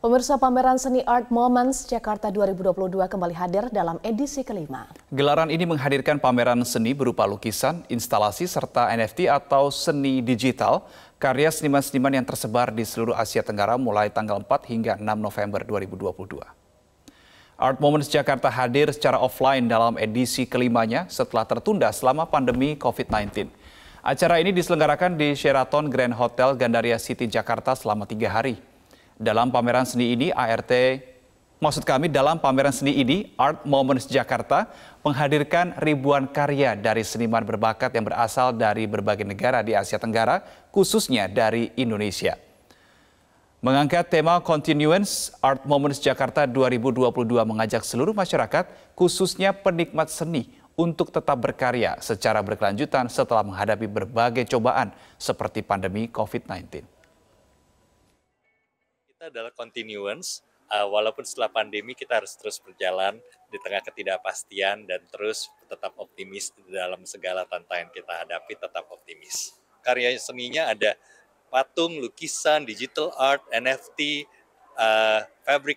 Pemirsa pameran seni Art Moments Jakarta 2022 kembali hadir dalam edisi kelima. Gelaran ini menghadirkan pameran seni berupa lukisan, instalasi, serta NFT atau seni digital, karya seniman-seniman yang tersebar di seluruh Asia Tenggara mulai tanggal 4 hingga 6 November 2022. Art Moments Jakarta hadir secara offline dalam edisi kelimanya setelah tertunda selama pandemi COVID-19. Acara ini diselenggarakan di Sheraton Grand Hotel Gandaria City, Jakarta selama tiga hari dalam pameran seni ini, ART maksud kami dalam pameran seni ini, Art Moments Jakarta menghadirkan ribuan karya dari seniman berbakat yang berasal dari berbagai negara di Asia Tenggara, khususnya dari Indonesia. Mengangkat tema Continuance Art Moments Jakarta 2022 mengajak seluruh masyarakat, khususnya penikmat seni, untuk tetap berkarya secara berkelanjutan setelah menghadapi berbagai cobaan seperti pandemi COVID-19 kita adalah continuance. Uh, walaupun setelah pandemi kita harus terus berjalan di tengah ketidakpastian dan terus tetap optimis dalam segala tantangan kita hadapi tetap optimis. Karya seninya ada patung, lukisan, digital art, NFT, uh, eh, fabric